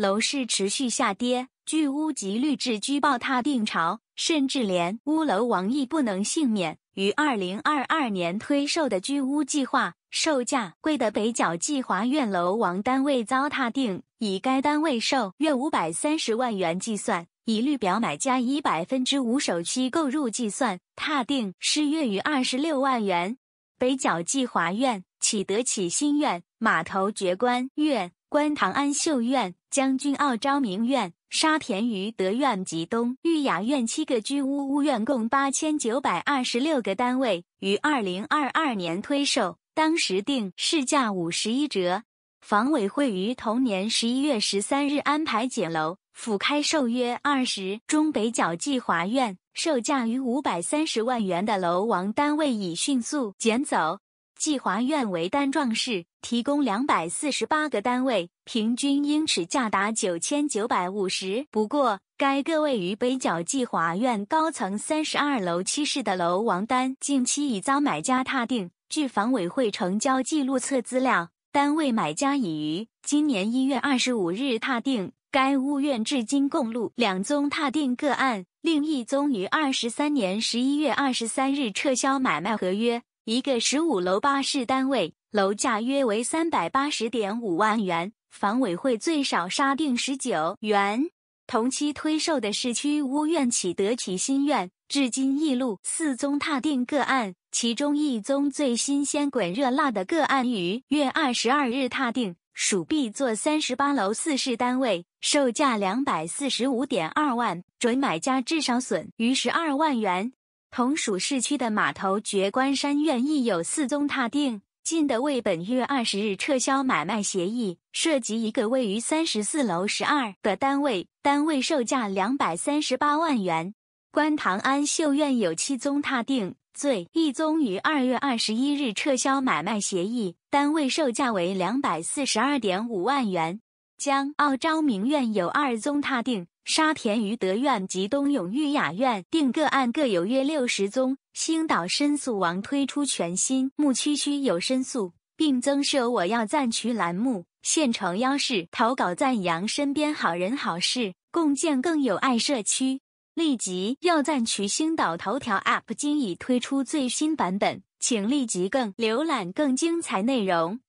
楼市持续下跌，巨屋及绿置居报踏定潮，甚至连屋楼王亦不能幸免。于二零二二年推售的巨屋计划，售价贵的北角季华苑楼王单位遭踏定，以该单位售约五百三十万元计算，以绿表买家以百分之五首期购入计算，踏定是月于二十六万元。北角季华苑。启德启新苑、码头觉观苑、观塘安秀苑、将军澳昭明苑、沙田愉德苑及东裕雅苑七个居屋屋苑共八千九百二十六个单位，于二零二二年推售，当时定市价五十一折。房委会于同年十一月十三日安排简楼，府开售约二十中北角季华苑，售价逾五百三十万元的楼王单位已迅速捡走。季华苑为单幢式，提供两百四十八个单位，平均英尺价达九千九百五十。不过，该个位于北角季华苑高层三十二楼七室的楼王单，近期已遭买家踏定。据房委会成交记录册资料，单位买家已于今年一月二十五日踏定，该屋院至今共录两宗踏定个案，另一宗于二十三年十一月二十三日撤销买卖合约。一个十五楼八室单位，楼价约为三百八十点五万元，房委会最少杀定十九元。同期推售的市区屋苑启德启新苑，至今一录四宗踏定个案，其中一宗最新鲜滚热辣的个案于月二十二日踏定，属 B 座三十八楼四室单位，售价两百四十五点二万，准买家至少损逾十二万元。同属市区的码头绝关山苑亦有四宗踏定，近的为本月二十日撤销买卖协议，涉及一个位于三十四楼十二的单位，单位售价两百三十八万元。观塘安秀苑有七宗踏定，最一宗于二月二十一日撤销买卖协议，单位售价为两百四十二点五万元。江澳昭明院有二宗踏定，沙田余德院及东涌裕雅院定各案各有约六十宗。星岛申诉网推出全新木区区有申诉，并增设我要赞取栏目，现诚邀视投稿赞扬身边好人好事，共建更有爱社区。立即要赞取星岛头条 App 今已推出最新版本，请立即更浏览更精彩内容。